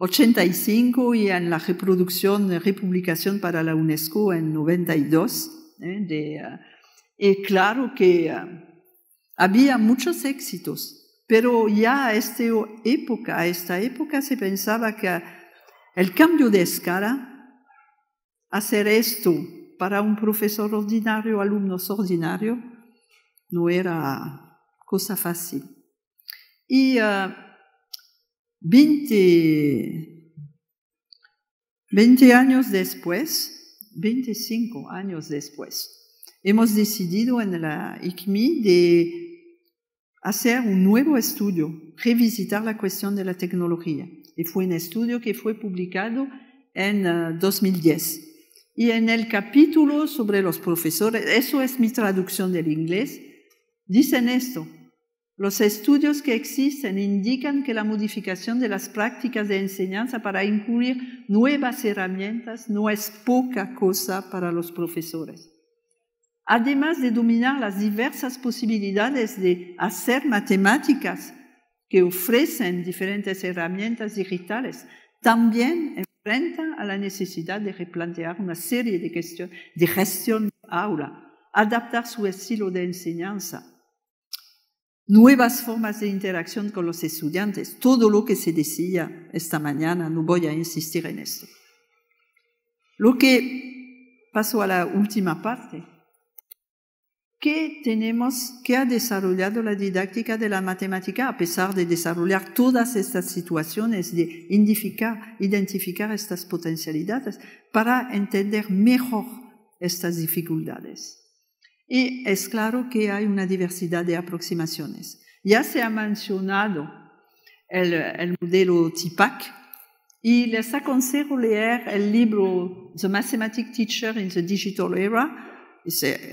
85 y en la reproducción, eh, republicación para la UNESCO en 92. ¿eh? De, y eh, eh, claro que había muchos éxitos, pero ya a esta época, a esta época se pensaba que el cambio de escala, hacer esto para un profesor ordinario, alumnos ordinarios, no era cosa fácil. Y 20, años después, 25 años después, hemos decidido en la ICMI de hacer un nuevo estudio, revisitar la cuestión de la tecnología. Y fue un estudio que fue publicado en 2010. Ah, y en el capítulo sobre los profesores, eso es mi traducción del inglés, dicen esto, los estudios que existen indican que la modificación de las prácticas de enseñanza para incluir nuevas herramientas no es poca cosa para los profesores. Además de dominar las diversas posibilidades de hacer matemáticas que ofrecen diferentes herramientas digitales, también enfrenta a la necesidad de replantear una serie de cuestiones de gestión de aula, adaptar su estilo de enseñanza nuevas formas de interacción con los estudiantes, todo lo que se decía esta mañana, no voy a insistir en esto. Lo que paso a la última parte. ¿Qué tenemos que ha desarrollado la didáctica de la matemática a pesar de desarrollar todas estas situaciones, de identificar estas potencialidades para entender mejor estas dificultades? Y es claro que hay una diversidad de aproximaciones. Ya se ha mencionado el, modelo TIPAC y les aconsejo leer el libro The Mathematic Teacher in the Digital Era,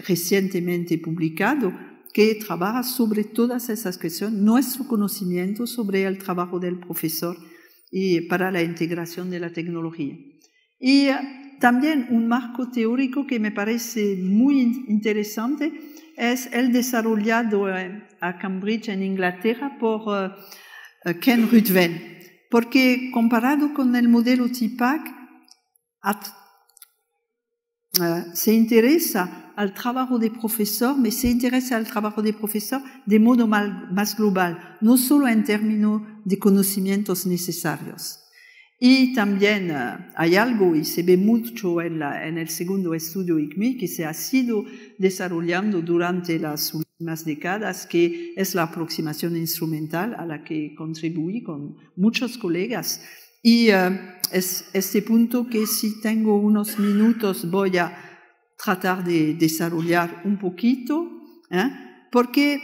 recientemente publicado, que trabaja sobre todas esas cuestiones, nuestro conocimiento sobre el trabajo del profesor y para la integración de la tecnología también un marco teórico que me parece muy interesante es el desarrollado eh, a Cambridge, en Inglaterra, por eh, eh, Ken Rutven. porque comparado con el modelo TIPAC, se interesa al trabajo de profesor, pero se interesa al trabajo de profesor de modo más global, no solo en términos de conocimientos necesarios. Y también eh, hay algo, y se ve mucho en, el segundo estudio ICMI, que se ha sido desarrollando durante las últimas décadas, que es la aproximación instrumental a la que contribuí con muchos colegas. Y eh, es este punto que si tengo unos minutos voy a tratar de desarrollar un poquito, ¿eh? porque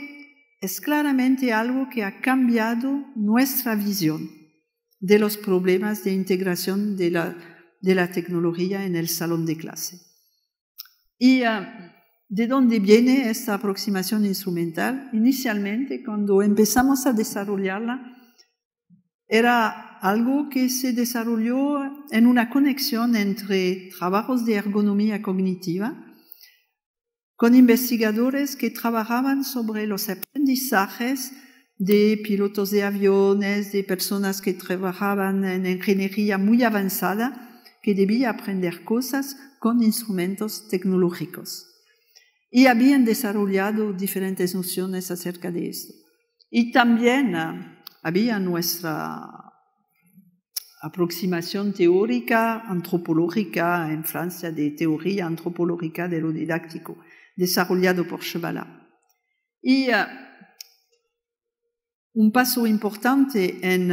es claramente algo que ha cambiado nuestra visión de los problemas de integración de la, tecnología en el salón de clase. ¿Y ah, de dónde viene esta aproximación instrumental? Inicialmente, cuando empezamos a desarrollarla, era algo que se desarrolló en una conexión entre trabajos de ergonomía cognitiva con investigadores que trabajaban sobre los aprendizajes de pilotos de aviones, de personas que trabajaban en ingeniería muy avanzada, que debía aprender cosas con instrumentos tecnológicos. Y habían desarrollado diferentes nociones acerca de esto. Y también ah, había nuestra aproximación teórica antropológica en Francia de teoría antropológica de lo didáctico, desarrollado por Chevalat Y ah, un paso importante eh, en,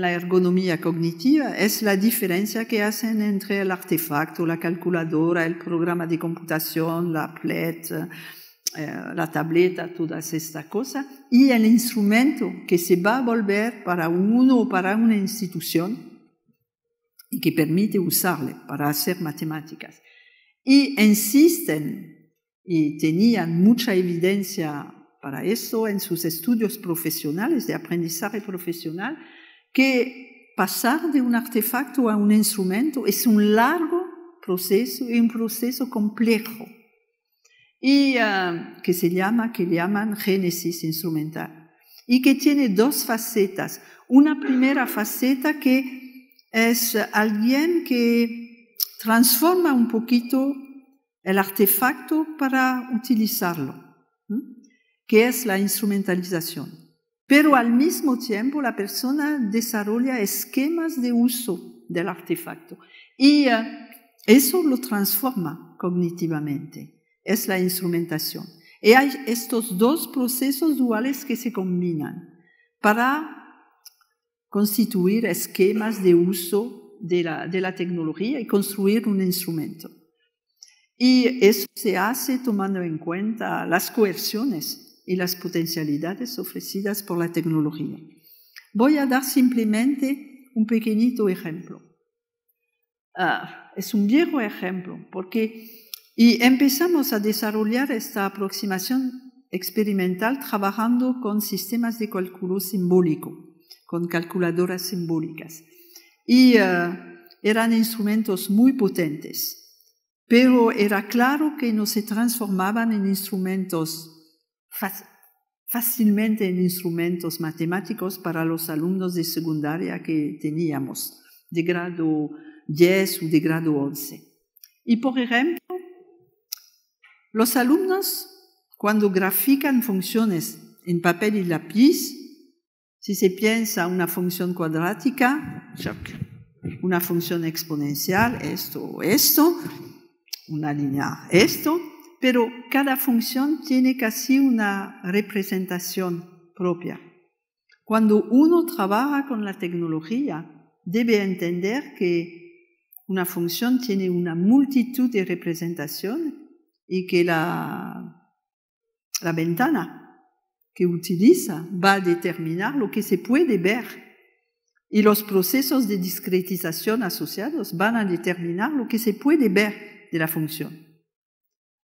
la ergonomía cognitiva es la diferencia que hacen entre el artefacto, la calculadora, el programa de computación, la PLET, eh, la tableta, todas estas cosas, y el instrumento que se va a volver para uno o para una institución y que permite usarle para hacer matemáticas. Y insisten, y tenían mucha evidencia para eso en sus estudios profesionales, de aprendizaje profesional, que pasar de un artefacto a un instrumento es un largo proceso y un proceso complejo y ah, que se llama, que llaman génesis instrumental y que tiene dos facetas. Una primera faceta que es alguien que transforma un poquito el artefacto para utilizarlo que es la instrumentalización. Pero al mismo tiempo la persona desarrolla esquemas de uso del artefacto y eh, eso lo transforma cognitivamente, es la instrumentación. Y hay estos dos procesos duales que se combinan para constituir esquemas de uso de la, de la tecnología y construir un instrumento. Y eso se hace tomando en cuenta las coerciones y las potencialidades ofrecidas por la tecnología. Voy a dar simplemente un pequeñito ejemplo. Ah, es un viejo ejemplo, porque y empezamos a desarrollar esta aproximación experimental trabajando con sistemas de cálculo simbólico, con calculadoras simbólicas. Y ah, eran instrumentos muy potentes, pero era claro que no se transformaban en instrumentos fácilmente en instrumentos matemáticos para los alumnos de secundaria que teníamos, de grado 10 o de grado 11. Y por ejemplo, los alumnos, cuando grafican funciones en papel y lápiz, si se piensa una función cuadrática, una función exponencial, esto o esto, una línea, esto, pero cada función tiene casi una representación propia. Cuando uno trabaja con la tecnología, debe entender que una función tiene una multitud de representaciones y que la, la ventana que utiliza va a determinar lo que se puede ver y los procesos de discretización asociados van a determinar lo que se puede ver de la función.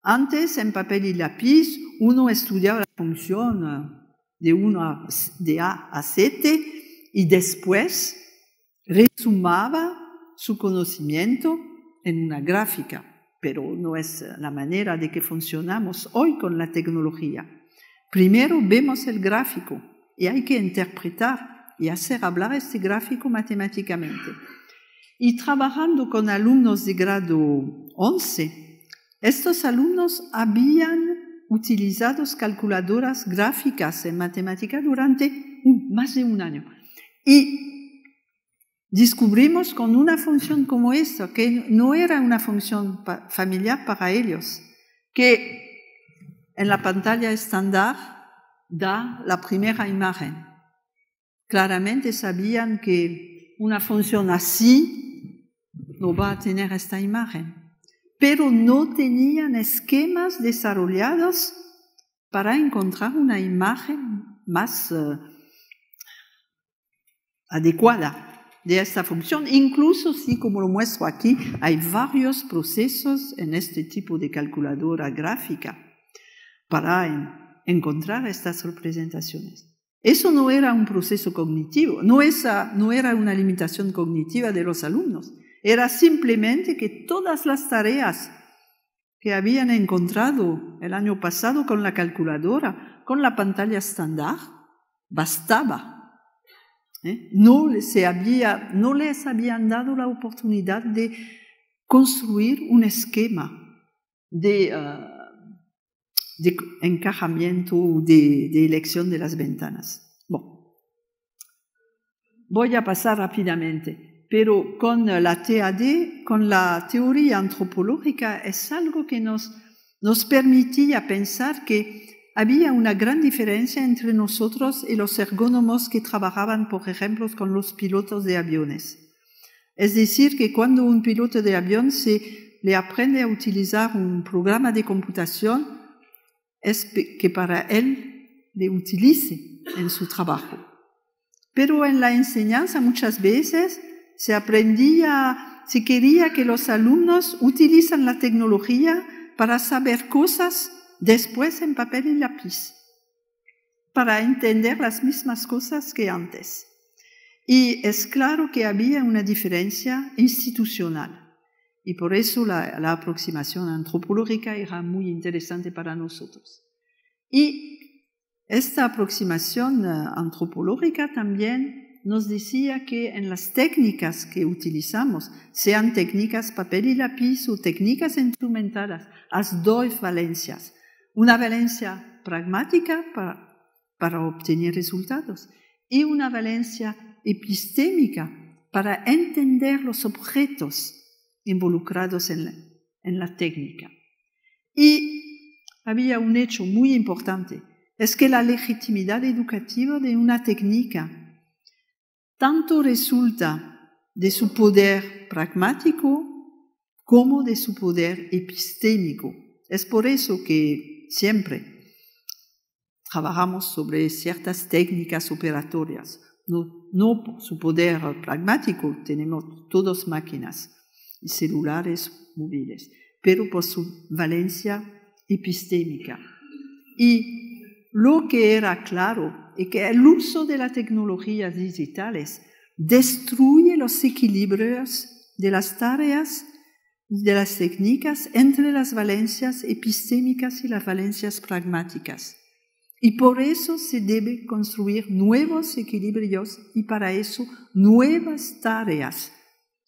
Antes, en papel y lápiz, uno estudiaba la función eh, de, uno a, de A a Z y después resumaba su conocimiento en una gráfica pero no es eh, la manera de que funcionamos hoy con la tecnología. Primero vemos el gráfico y hay que interpretar y hacer hablar este gráfico matemáticamente. Y trabajando con alumnos de grado 11, estos alumnos habían utilizado calculadoras gráficas en matemática durante más de un año. Y descubrimos con una función como esta, que no era una función familiar para ellos, que en la pantalla estándar da la primera imagen. Claramente sabían que una función así no va a tener esta imagen pero no tenían esquemas desarrollados para encontrar una imagen más eh, adecuada de esta función, incluso si, como lo muestro aquí, hay varios procesos en este tipo de calculadora gráfica para encontrar estas representaciones. Eso no era un proceso cognitivo, no, no era una limitación cognitiva de los alumnos, era simplemente que todas las tareas que habían encontrado el año pasado con la calculadora, con la pantalla estándar, bastaba. ¿eh? No, había, no les habían dado la oportunidad de construir un esquema de, ah, encajamiento, de, de, elección de las ventanas. voy a pasar rápidamente. Pero con la TAD, con la teoría antropológica, es algo que nos, nos permitía pensar que había una gran diferencia entre nosotros y los ergónomos que trabajaban, por ejemplo, con los pilotos de aviones. Es decir, que cuando un piloto de avión se le aprende a utilizar un programa de computación, es que para él le utilice en su trabajo. Pero en la enseñanza muchas veces se aprendía, se quería que los alumnos utilizan la tecnología para saber cosas después en papel y lápiz, para entender las mismas cosas que antes. Y es claro que había una diferencia institucional. Y por eso la aproximación antropológica era muy interesante para nosotros. Y esta aproximación eh, antropológica también nos decía que en las técnicas que utilizamos, sean técnicas papel y lápiz o técnicas instrumentadas, las dos valencias. Una valencia pragmática para, obtener resultados y una valencia epistémica para entender los objetos involucrados en en la técnica. Y había un hecho muy importante, es que la legitimidad educativa de una técnica tanto resulta de su poder pragmático como de su poder epistémico. Es por eso que siempre trabajamos sobre ciertas técnicas operatorias. No, por su poder pragmático, tenemos todas máquinas, celulares, móviles, pero por su valencia epistémica. Y lo que era claro y que el uso de las tecnologías digitales destruye los equilibrios de las tareas y de las técnicas entre las valencias epistémicas y las valencias pragmáticas. Y por eso se debe construir nuevos equilibrios y para eso nuevas tareas,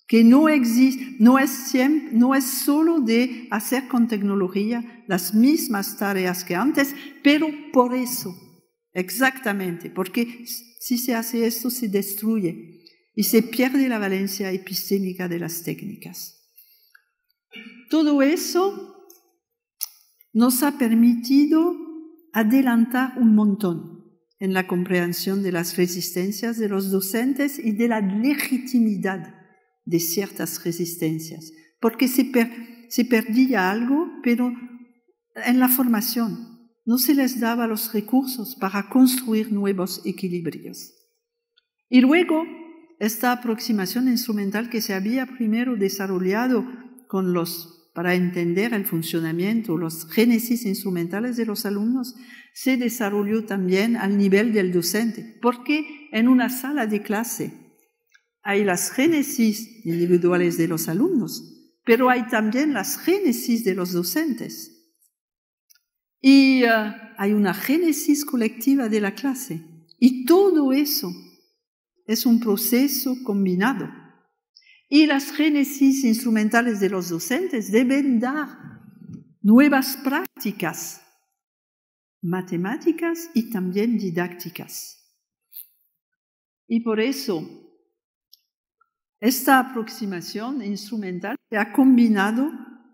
que no, existe, no, es, siempre, no es solo de hacer con tecnología las mismas tareas que antes, pero por eso Exactamente, porque si se hace esto se destruye y se pierde la valencia epistémica de las técnicas. Todo eso nos ha permitido adelantar un montón en la comprensión de las resistencias de los docentes y de la legitimidad de ciertas resistencias, porque se, perdía algo, pero en la formación, no se les daba los recursos para construir nuevos equilibrios. Y luego, esta aproximación instrumental que se había primero desarrollado con los, para entender el funcionamiento, los génesis instrumentales de los alumnos, se desarrolló también al nivel del docente, porque en una sala de clase hay las génesis individuales de los alumnos, pero hay también las génesis de los docentes. Y ah, hay una génesis colectiva de la clase. Y todo eso es un proceso combinado. Y las génesis instrumentales de los docentes deben dar nuevas prácticas matemáticas y también didácticas. Y por eso, esta aproximación instrumental se ha combinado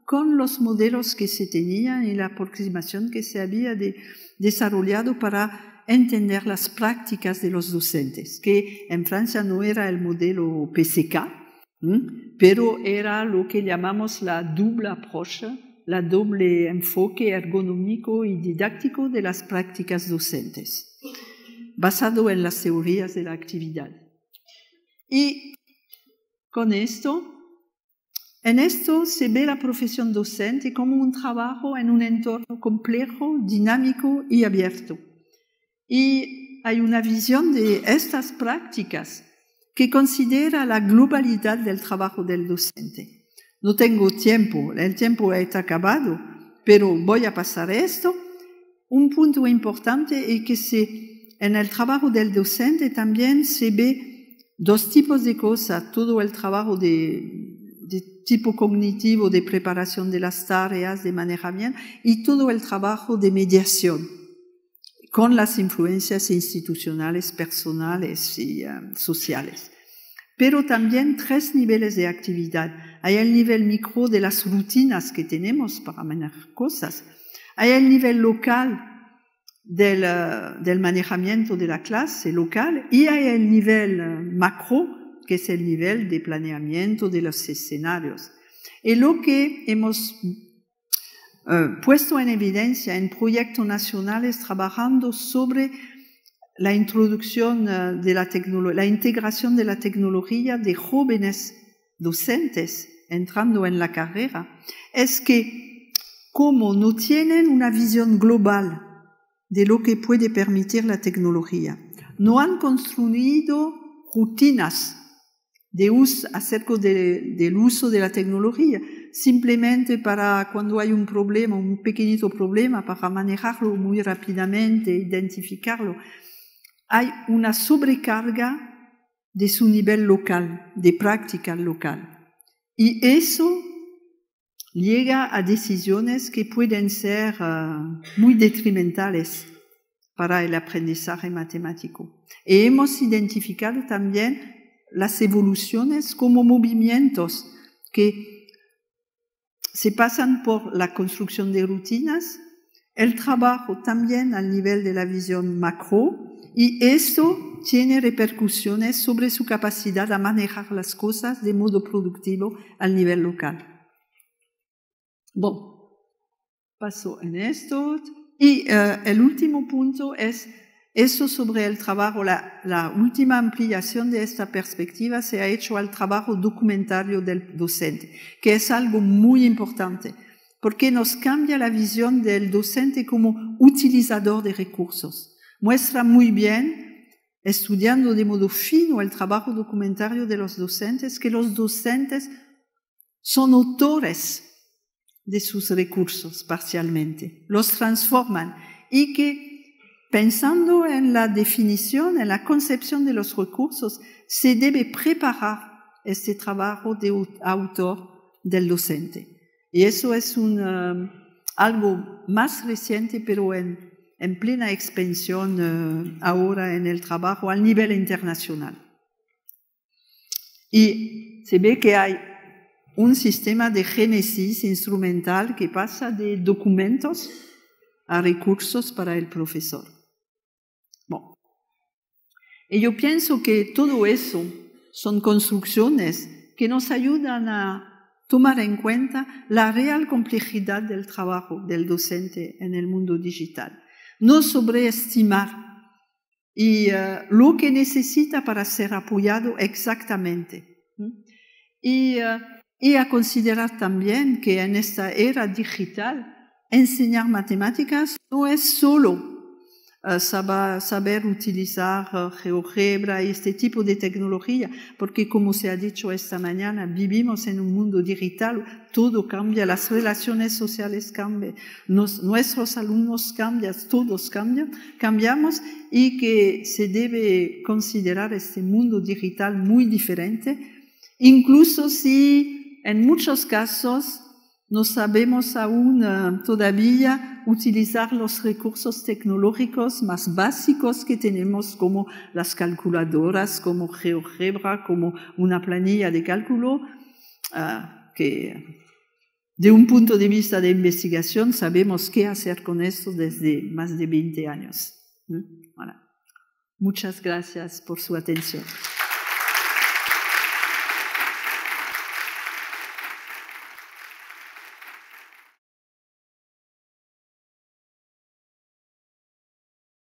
con los modelos que se tenían y la aproximación que se había de, desarrollado para entender las prácticas de los docentes, que en Francia no era el modelo PCK, pero era lo que llamamos la doble approche, la doble enfoque ergonómico y didáctico de las prácticas docentes, basado en las teorías de la actividad. Y con esto en esto se ve la profesión docente como un trabajo en un entorno complejo, dinámico y abierto. Y hay una visión de estas prácticas que considera la globalidad del trabajo del docente. No tengo tiempo, el tiempo está acabado, pero voy a pasar esto. Un punto importante es que en el trabajo del docente también se ve dos tipos de cosas, todo el trabajo de de tipo cognitivo, de preparación de las tareas de manejamiento y todo el trabajo de mediación con las influencias institucionales, personales y eh, sociales. Pero también tres niveles de actividad. Hay el nivel micro de las rutinas que tenemos para manejar cosas. Hay el nivel local del, eh, del manejamiento de la clase local y hay el nivel eh, macro que es el nivel de planeamiento de los escenarios. Y lo que hemos eh, puesto en evidencia en proyectos nacionales trabajando sobre la introducción eh, de la la integración de la tecnología de jóvenes docentes entrando en la carrera, es que como no tienen una visión global de lo que puede permitir la tecnología, no han construido rutinas de uso, acerca del uso de la tecnología, simplemente para cuando hay un problema, un pequeñito problema, para manejarlo muy rápidamente, identificarlo. Hay una sobrecarga de su nivel local, de práctica local. Y eso llega a decisiones que pueden ser eh, muy detrimentales para el aprendizaje matemático. Y hemos identificado también las evoluciones como movimientos que se pasan por la construcción de rutinas, el trabajo también al nivel de la visión macro y esto tiene repercusiones sobre su capacidad a manejar las cosas de modo productivo al nivel local. Bueno, paso en esto. Y eh, el último punto es eso sobre el trabajo, la, última ampliación de esta perspectiva se ha hecho al trabajo documentario del docente, que es algo muy importante, porque nos cambia la visión del docente como utilizador de recursos. Muestra muy bien, estudiando de modo fino el trabajo documentario de los docentes, que los docentes son autores de sus recursos parcialmente, los transforman y que Pensando en la definición, en la concepción de los recursos, se debe preparar este trabajo de autor del docente. Y eso es um, algo más reciente, pero en, plena expansión uh, ahora en el trabajo a nivel internacional. Y se ve que hay un sistema de génesis instrumental que pasa de documentos a recursos para el profesor. Y yo pienso que todo eso son construcciones que nos ayudan a tomar en cuenta la real complejidad del trabajo del docente en el mundo digital. No sobreestimar y eh, lo que necesita para ser apoyado exactamente. Eh, y a considerar también que en esta era digital enseñar matemáticas no es solo eh, saber utilizar eh, GeoGebra y este tipo de tecnología, porque como se ha dicho esta mañana, vivimos en un mundo digital, todo cambia, las relaciones sociales cambian, nuestros alumnos cambian, todos cambian, cambiamos y que se debe considerar este mundo digital muy diferente, incluso si en muchos casos no sabemos aún eh, todavía utilizar los recursos tecnológicos más básicos que tenemos, como las calculadoras, como GeoGebra, como una planilla de cálculo, ah, que de un punto de vista de investigación sabemos qué hacer con esto desde más de 20 años. ¿Mm? muchas gracias por su atención.